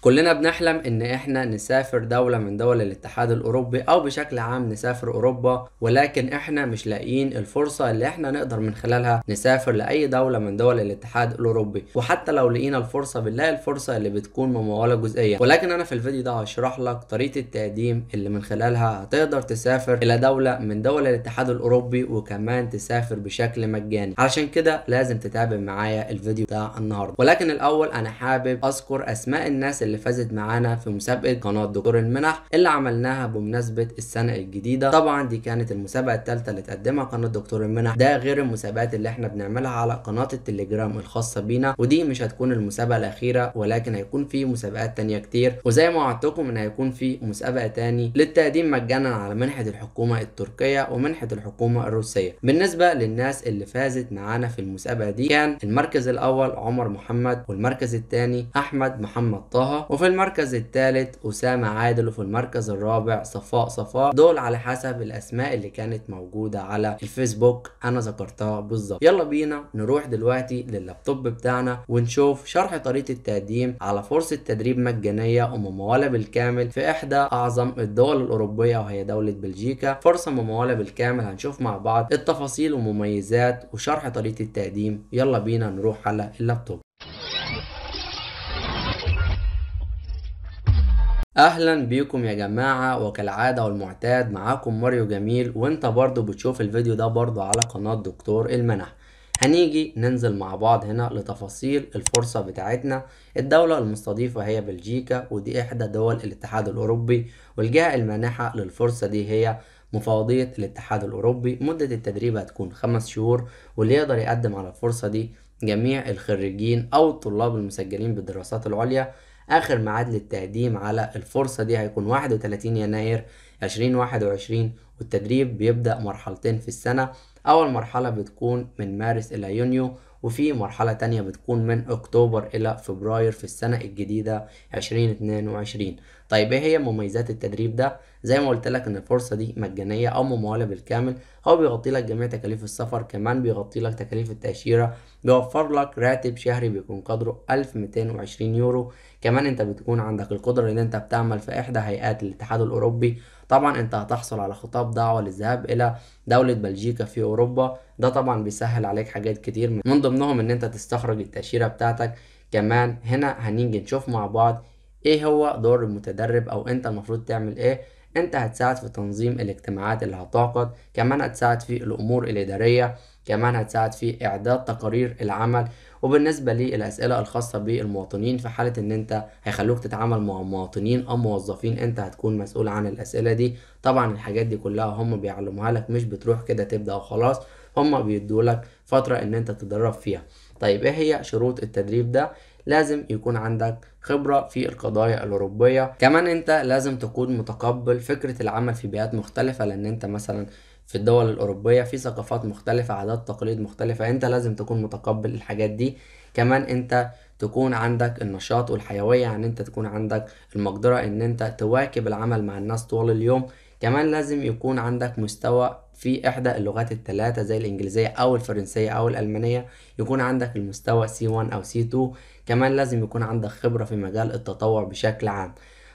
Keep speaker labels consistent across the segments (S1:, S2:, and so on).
S1: كلنا بنحلم ان احنا نسافر دولة من دول الاتحاد الاوروبي او بشكل عام نسافر اوروبا ولكن احنا مش لاقيين الفرصة اللي احنا نقدر من خلالها نسافر لاي دولة من دول الاتحاد الاوروبي وحتى لو لقينا الفرصة بنلاقي الفرصة اللي بتكون ممولة جزئيا ولكن انا في الفيديو ده هشرح لك طريقة التقديم اللي من خلالها هتقدر تسافر الى دولة من دول الاتحاد الاوروبي وكمان تسافر بشكل مجاني علشان كده لازم تتابع معايا الفيديو ده النهاردة ولكن الاول انا حابب اذكر اسماء الناس اللي اللي فازت معانا في مسابقة قناة دكتور المنح اللي عملناها بمناسبة السنة الجديدة طبعا دي كانت المسابقة الثالثة اللي تقدمها قناة دكتور المنح ده غير المسابقات اللي احنا بنعملها على قناة التليجرام الخاصة بينا ودي مش هتكون المسابقة الأخيرة ولكن هيكون في مسابقات تانية كتير وزي ما وعدتكم ان هيكون في مسابقة تاني للتقديم مجانا على منحة الحكومة التركية ومنحة الحكومة الروسية بالنسبة للناس اللي فازت معانا في المسابقة دي كان المركز الأول عمر محمد والمركز الثاني أحمد محمد طه وفي المركز الثالث أسامة عادل وفي المركز الرابع صفاء صفاء دول على حسب الأسماء اللي كانت موجودة على الفيسبوك أنا ذكرتها بالظبط يلا بينا نروح دلوقتي لللابتوب بتاعنا ونشوف شرح طريقة التقديم على فرصة تدريب مجانية وممولة بالكامل في إحدى أعظم الدول الأوروبية وهي دولة بلجيكا فرصة ممولة بالكامل هنشوف مع بعض التفاصيل ومميزات وشرح طريقة التقديم يلا بينا نروح على اللابتوب اهلا بيكم يا جماعة وكالعادة والمعتاد معاكم ماريو جميل وانت برضو بتشوف الفيديو ده برضو على قناة دكتور المنح هنيجي ننزل مع بعض هنا لتفاصيل الفرصة بتاعتنا الدولة المستضيفة هي بلجيكا ودي إحدى دول الاتحاد الأوروبي والجهة المانحة للفرصة دي هي مفوضية الاتحاد الأوروبي مدة التدريب هتكون خمس شهور واللي يقدر يقدم على الفرصة دي جميع الخريجين أو الطلاب المسجلين بالدراسات العليا آخر ميعاد للتقديم على الفرصة دي هيكون 31 يناير 2021 والتدريب بيبدأ مرحلتين في السنة أول مرحلة بتكون من مارس إلى يونيو وفي مرحلة تانية بتكون من أكتوبر إلى فبراير في السنة الجديدة 2022 طيب ايه هي مميزات التدريب ده زي ما قلت لك ان الفرصه دي مجانيه او مموله بالكامل هو بيغطي لك جميع تكاليف السفر كمان بيغطي لك تكاليف التاشيره بيوفر لك راتب شهري بيكون قدره 1220 يورو كمان انت بتكون عندك القدره ان انت بتعمل في احدى هيئات الاتحاد الاوروبي طبعا انت هتحصل على خطاب دعوة للذهاب الى دولة بلجيكا في اوروبا ده طبعا بيسهل عليك حاجات كتير من ضمنهم ان انت تستخرج التأشيرة بتاعتك كمان هنا هنيجي نشوف مع بعض ايه هو دور المتدرب او انت المفروض تعمل ايه انت هتساعد في تنظيم الاجتماعات اللي هتعقد كمان هتساعد في الامور الاداريه كمان هتساعد في اعداد تقارير العمل وبالنسبه للاسئله الخاصه بالمواطنين في حاله ان انت هيخلوك تتعامل مع مواطنين او موظفين انت هتكون مسؤول عن الاسئله دي طبعا الحاجات دي كلها هم بيعلموها لك مش بتروح كده تبدا وخلاص هم بيدولك فتره ان انت تدرب فيها طيب ايه هي شروط التدريب ده لازم يكون عندك خبرة في القضايا الأوروبية كمان أنت لازم تكون متقبل فكرة العمل في بيئات مختلفة لأن أنت مثلا في الدول الأوروبية في ثقافات مختلفة عادات تقاليد مختلفة أنت لازم تكون متقبل الحاجات دي كمان أنت تكون عندك النشاط والحيوية يعني أنت تكون عندك المقدرة أن أنت تواكب العمل مع الناس طول اليوم كمان لازم يكون عندك مستوى في إحدى اللغات الثلاثة زي الإنجليزية أو الفرنسية أو الألمانية يكون عندك المستوى C1 أو C2 كمان لازم يكون عندك خبرة في مجال التطوع بشكل عام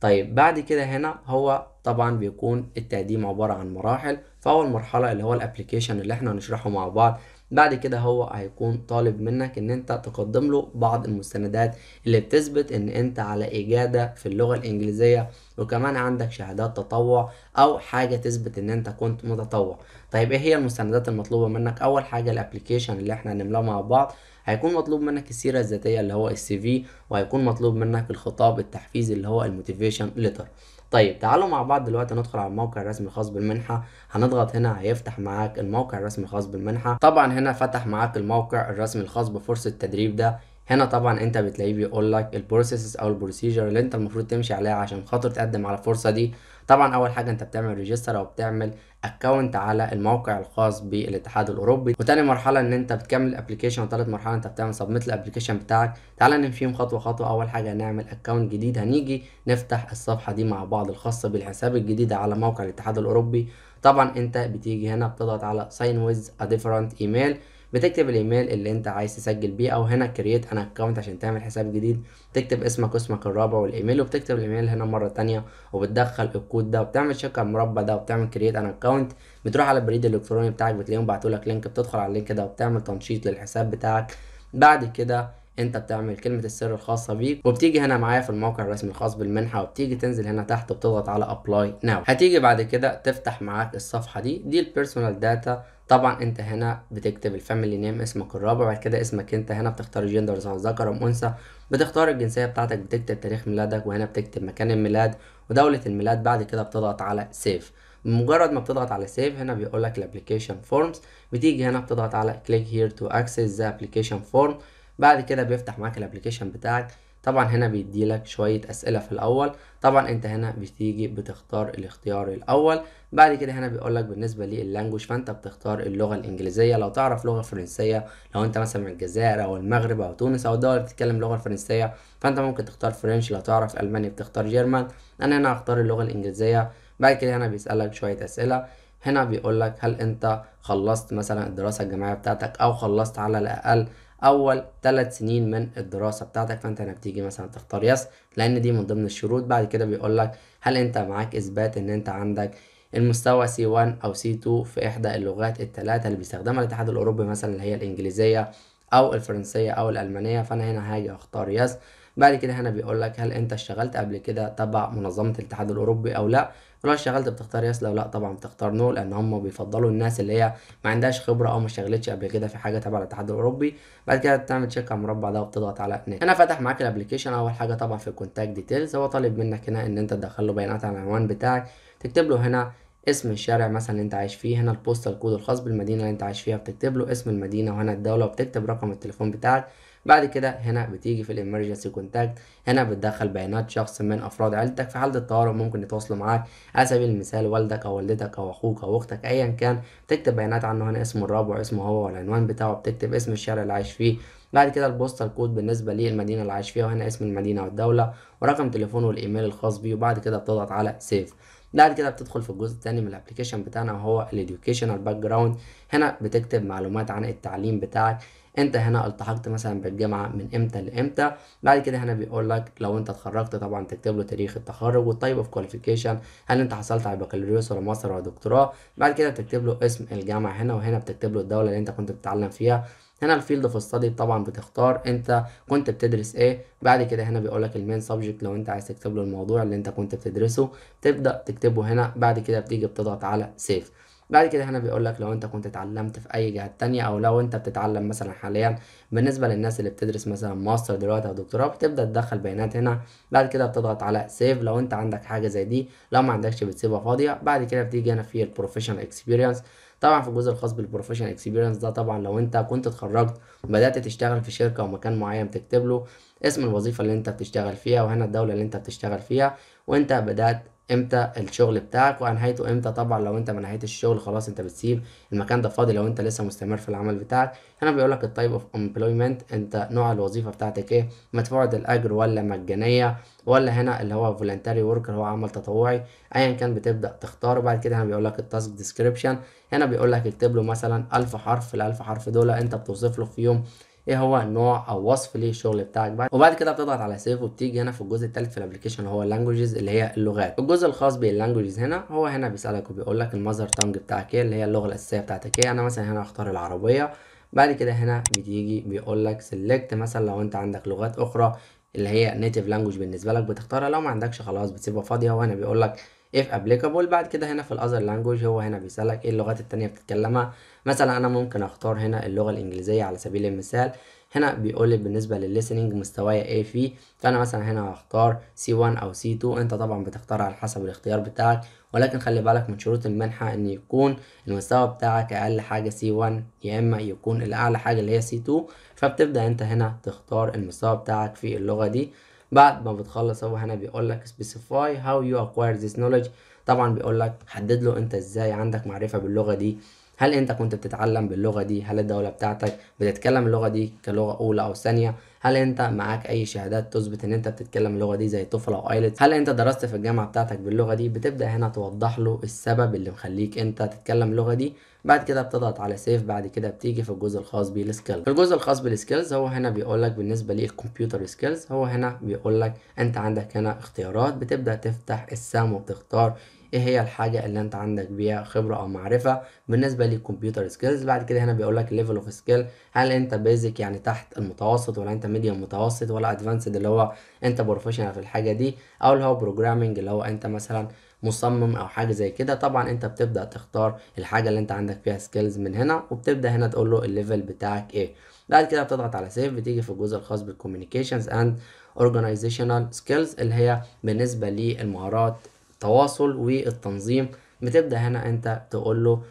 S1: طيب بعد كده هنا هو طبعا بيكون التقديم عبارة عن مراحل فأول مرحلة اللي هو الابليكيشن اللي احنا هنشرحه مع بعض بعد كده هو هيكون طالب منك ان انت تقدم له بعض المستندات اللي بتثبت ان انت على اجادة في اللغة الانجليزية وكمان عندك شهادات تطوع او حاجة تثبت ان انت كنت متطوع طيب ايه هي المستندات المطلوبة منك اول حاجة الابليكيشن اللي احنا هنملاه مع بعض هيكون مطلوب منك السيره الذاتيه اللي هو السي في وهيكون مطلوب منك الخطاب التحفيزي اللي هو الموتيفيشن ليتر طيب تعالوا مع بعض دلوقتي ندخل على الموقع الرسمي الخاص بالمنحه هنضغط هنا هيفتح معاك الموقع الرسمي الخاص بالمنحه طبعا هنا فتح معاك الموقع الرسمي الخاص بفرصه التدريب ده هنا طبعا انت بتلاقيه بيقول لك البروسيسز او البروسيجر اللي انت المفروض تمشي عليها عشان خاطر تقدم على الفرصه دي طبعا اول حاجه انت بتعمل ريجستر او بتعمل اكونت على الموقع الخاص بالاتحاد الاوروبي وتاني مرحله ان انت بتكمل الابلكيشن وتالت مرحله انت بتعمل سبميت الابلكيشن بتاعك تعالى نمشيهم خطوه خطوه اول حاجه هنعمل اكونت جديد هنيجي نفتح الصفحه دي مع بعض الخاصه بالحساب الجديد على موقع الاتحاد الاوروبي طبعا انت بتيجي هنا بتضغط على ساين ويز ا ديفرنت ايميل بتكتب الايميل اللي انت عايز تسجل بيه او هنا كرييت ان اكونت عشان تعمل حساب جديد بتكتب اسمك واسمك الرابع والايميل وبتكتب الايميل هنا مره تانية وبتدخل الكود ده وبتعمل شيك على المربع ده وبتعمل كرييت ان اكونت بتروح على البريد الالكتروني بتاعك بتلاقيهم لك لينك بتدخل على اللينك ده وبتعمل تنشيط للحساب بتاعك بعد كده انت بتعمل كلمة السر الخاصة بيك وبتيجي هنا معايا في الموقع الرسمي الخاص بالمنحة وبتيجي تنزل هنا تحت وبتضغط على ابلاي ناو هتيجي بعد كده تفتح معاك الصفحة دي دي البيرسونال داتا طبعا انت هنا بتكتب الفاميلي نيم اسمك الرابع وبعد كده اسمك انت هنا بتختار جندر سواء ذكر ام انثى بتختار الجنسيه بتاعتك بتكتب تاريخ ميلادك وهنا بتكتب مكان الميلاد ودوله الميلاد بعد كده بتضغط على سيف بمجرد ما بتضغط على سيف هنا بيقول لك الابلكيشن فورمز بتيجي هنا بتضغط على كليك هير تو اكسس ذا ابلكيشن فورم بعد كده بيفتح معاك الابلكيشن بتاعك طبعا هنا بيديلك شوية اسئلة في الاول طبعا انت هنا بتيجي بتختار الاختيار الاول بعد كده هنا بيقولك بالنسبة لللانجوج فانت بتختار اللغة الانجليزية لو تعرف لغة فرنسية لو انت مثلا من الجزائر او المغرب او تونس او دولة بتتكلم لغة فرنسية فانت ممكن تختار فرنش لو تعرف الماني بتختار جيرمان انا هنا هختار اللغة الانجليزية بعد كده هنا بيسألك شوية اسئلة هنا بيقولك هل انت خلصت مثلا الدراسة الجامعية بتاعتك او خلصت على الاقل اول ثلاث سنين من الدراسه بتاعتك فانت هنا بتيجي مثلا تختار يس لان دي من ضمن الشروط بعد كده بيقول لك هل انت معاك اثبات ان انت عندك المستوي سي C1 او سي C2 في إحدى اللغات الثلاثة اللي بيستخدمها الاتحاد الأوروبي مثلا اللي هي الإنجليزية أو الفرنسية أو الألمانية فأنا هنا هاجي أختار يس yes. بعد كده هنا بيقول لك هل انت اشتغلت قبل كده تبع منظمه الاتحاد الاوروبي او لا لو اشتغلت بتختار يس لو لا طبعا بتختار نو لان هم بيفضلوا الناس اللي هي ما عندهاش خبره او ما اشتغلتش قبل كده في حاجه تبع الاتحاد الاوروبي بعد كده بتعمل تشيك على المربع ده وبتضغط على هنا هنا فتح معاك الابلكيشن اول حاجه طبعا في الكونتاكت ديتيلز هو طالب منك هنا ان انت تدخل له بيانات عن العنوان بتاعك تكتب له هنا اسم الشارع مثلا اللي انت عايش فيه هنا البوستال كود الخاص بالمدينه اللي انت عايش فيها بتكتب له اسم المدينه وهنا الدوله وبتكتب رقم التليفون بتاعك بعد كده هنا بتيجي في الامرجنسي كونتاكت هنا بتدخل بيانات شخص من افراد عيلتك في حاله الطوارئ ممكن يتواصلوا معاك على سبيل المثال والدك او والدتك او اخوك او اختك ايا كان بتكتب بيانات عنه هنا اسمه الرابع واسمه هو والعنوان بتاعه بتكتب اسم الشارع اللي عايش فيه بعد كده البوستال كود بالنسبه للمدينه اللي عايش فيها وهنا اسم المدينه والدوله ورقم تليفونه والايميل الخاص بيه وبعد كده بتضغط على سيف بعد كده بتدخل في الجزء الثاني من الابلكيشن بتاعنا وهو الاديوكيشنال باك جراوند هنا بتكتب معلومات عن التعليم بتاعك انت هنا التحقت مثلا بالجامعه من امتى لامتى بعد كده هنا بيقول لك لو انت اتخرجت طبعا تكتب له تاريخ التخرج والتايب اوف كواليفيكيشن هل انت حصلت على بكالوريوس ولا ماستر ولا دكتوراه بعد كده بتكتب له اسم الجامعه هنا وهنا بتكتب له الدوله اللي انت كنت بتتعلم فيها هنا الفيلد اوف ستادي طبعا بتختار انت كنت بتدرس ايه بعد كده هنا بيقول لك المين سبجكت لو انت عايز تكتب له الموضوع اللي انت كنت بتدرسه تبدا تكتبه هنا بعد كده بتيجي بتضغط على سيف بعد كده هنا بيقول لك لو انت كنت اتعلمت في اي جهه تانية او لو انت بتتعلم مثلا حاليا بالنسبه للناس اللي بتدرس مثلا ماستر دلوقتي او دكتوراه بتبدا تدخل بيانات هنا بعد كده بتضغط على سيف لو انت عندك حاجه زي دي لو ما عندكش بتسيبها فاضيه بعد كده بتيجي هنا في البروفيشنال اكسبيرينس طبعا في الجزء الخاص بالبروفيشنال اكسبيرينس ده طبعا لو انت كنت اتخرجت وبدات تشتغل في شركه ومكان معين بتكتب له اسم الوظيفه اللي انت بتشتغل فيها وهنا الدوله اللي انت بتشتغل فيها وانت بدات امتى الشغل بتاعك وانهيته امتى طبعا لو انت ما نهيتش الشغل خلاص انت بتسيب المكان ده فاضي لو انت لسه مستمر في العمل بتاعك هنا بيقول لك التايب اوف امبلويمنت انت نوع الوظيفه بتاعتك ايه مدفوعه الاجر ولا مجانيه ولا هنا اللي هو فولنتاري وركر هو عمل تطوعي ايا كان بتبدا تختار بعد كده هنا بيقول لك التاسك ديسكريبشن هنا بيقول لك اكتب له مثلا 1000 حرف ال 1000 حرف دول انت بتوصف له في يوم ايه هو النوع او وصف للشغل بتاعك بعد وبعد كده بتضغط على سيف وبتيجي هنا في الجزء الثالث في الابلكيشن هو اللانجوجز اللي هي اللغات الجزء الخاص باللانجوجز هنا هو هنا بيسالك وبيقول لك المذر تانج بتاعك ايه اللي هي اللغه الاساسيه بتاعتك ايه انا مثلا هنا هختار العربيه بعد كده هنا بتيجي بيقول لك سيلكت مثلا لو انت عندك لغات اخرى اللي هي نيتيف لانجوج بالنسبه لك بتختارها لو ما عندكش خلاص بتسيبها فاضيه وهنا بيقول لك if applicable بعد كده هنا في الاذر لانجوج هو هنا بيسألك ايه اللغات التانية بتتكلمها مثلا انا ممكن اختار هنا اللغة الانجليزية على سبيل المثال هنا بيقول لي بالنسبة للليسننج مستوايا ايه فيه فانا مثلا هنا هختار C1 او C2 انت طبعا بتختار على حسب الاختيار بتاعك ولكن خلي بالك من شروط المنحة ان يكون المستوى بتاعك اقل حاجة C1 يا اما يكون الاعلى حاجة اللي هي C2 فبتبدأ انت هنا تختار المستوى بتاعك في اللغة دي بعد ما بتخلص هو هنا بيقول لك specify how you acquire this knowledge طبعا بيقول لك حدد له انت ازاي عندك معرفه باللغه دي هل انت كنت بتتعلم باللغه دي هل الدوله بتاعتك بتتكلم اللغه دي كلغه اولى او ثانيه هل انت معاك اي شهادات تثبت ان انت بتتكلم اللغه دي زي توفل او ايلتس هل انت درست في الجامعه بتاعتك باللغه دي بتبدا هنا توضح له السبب اللي مخليك انت تتكلم اللغه دي بعد كده بتضغط على سيف بعد كده بتيجي في الجزء الخاص بالسكيلز في الجزء الخاص بالسكيلز هو هنا بيقول لك بالنسبه للكمبيوتر سكيلز هو هنا بيقول لك انت عندك هنا اختيارات بتبدا تفتح السام وبتختار ايه هي الحاجه اللي انت عندك بيها خبره او معرفه بالنسبه للكمبيوتر سكيلز بعد كده هنا بيقول لك الليفل اوف سكيل هل انت بيزك يعني تحت المتوسط ولا انت ميديوم متوسط ولا ادفانسد اللي هو انت بروفيشنال في الحاجه دي او اللي هو بروجرامنج اللي هو انت مثلا مصمم او حاجه زي كده طبعا انت بتبدا تختار الحاجه اللي انت عندك فيها سكيلز من هنا وبتبدا هنا تقول له الليفل بتاعك ايه بعد كده بتضغط على سيف بتيجي في الجزء الخاص بالكوميونيكيشنز اند organizational سكيلز اللي هي بالنسبه للمهارات التواصل والتنظيم بتبدأ هنا أنت تقول له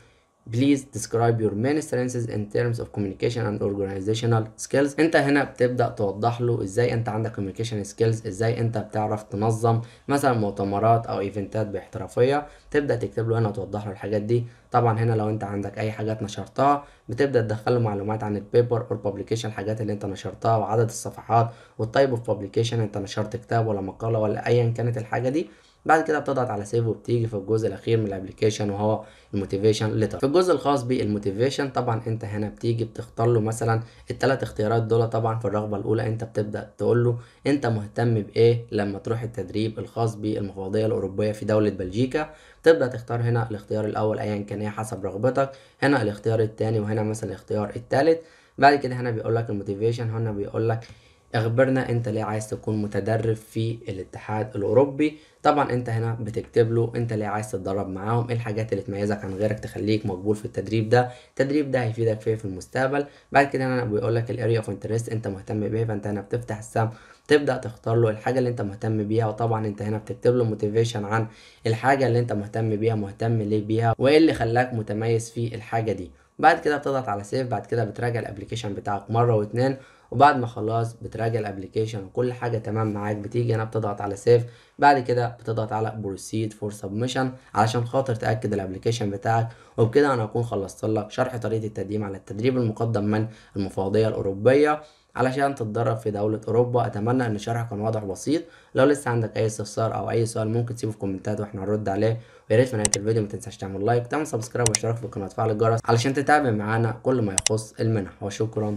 S1: Please describe your main strengths in terms of communication and organizational skills. انت هنا بتبدأ توضح له ازاي انت عندك communication skills ازاي انت بتعرف تنظم مثلا مؤتمرات او ايفنتات باحترافية تبدأ تكتب له هنا توضح له الحاجات دي. طبعا هنا لو انت عندك اي حاجات نشرتها بتبدأ تدخل له معلومات عن البيبر اور publication الحاجات اللي انت نشرتها وعدد الصفحات والتايب اوف publication انت نشرت كتاب ولا مقالة ولا ايا كانت الحاجة دي بعد كده بتضغط على سيف وبتيجي في الجزء الاخير من الابلكيشن وهو الموتيفيشن ليتر في الجزء الخاص بالموتيفيشن طبعا انت هنا بتيجي بتختار له مثلا الثلاث اختيارات دول طبعا في الرغبه الاولى انت بتبدا تقول له انت مهتم بايه لما تروح التدريب الخاص بالمفوضيه الاوروبيه في دوله بلجيكا تبدا تختار هنا الاختيار الاول ايا كان ايه حسب رغبتك هنا الاختيار الثاني وهنا مثلا الاختيار الثالث بعد كده هنا بيقول لك الموتيفيشن هنا بيقول لك اخبرنا انت ليه عايز تكون متدرب في الاتحاد الاوروبي طبعا انت هنا بتكتب له انت ليه عايز تتدرب معاهم ايه الحاجات اللي تميزك عن غيرك تخليك مقبول في التدريب ده التدريب ده هيفيدك فيه في المستقبل بعد كده هنا بيقول لك الاريا اوف انترست انت مهتم بيها فانت هنا بتفتح السهم تبدا تختار له الحاجه اللي انت مهتم بيها وطبعا انت هنا بتكتب له موتيفيشن عن الحاجه اللي انت مهتم بيها مهتم ليه بيها وايه اللي خلاك متميز في الحاجه دي بعد كده بتضغط على سيف بعد كده بتراجع الابلكيشن بتاعك مره واتنين وبعد ما خلاص بتراجع الابلكيشن وكل حاجه تمام معاك بتيجي هنا بتضغط على سيف بعد كده بتضغط على بروسيد فور سبمشن علشان خاطر تاكد الابلكيشن بتاعك وبكده انا هكون خلصت لك شرح طريقه التقديم على التدريب المقدم من المفوضيه الاوروبيه علشان تتدرب في دولة أوروبا أتمنى إن الشرح كان واضح بسيط لو لسه عندك أي استفسار أو أي سؤال ممكن تسيبه في الكومنتات وإحنا هنرد عليه ويا ريت في نهاية الفيديو ما تنساش تعمل لايك تعمل سبسكرايب واشتراك في القناة وتفعل الجرس علشان تتابع معانا كل ما يخص المنح وشكرا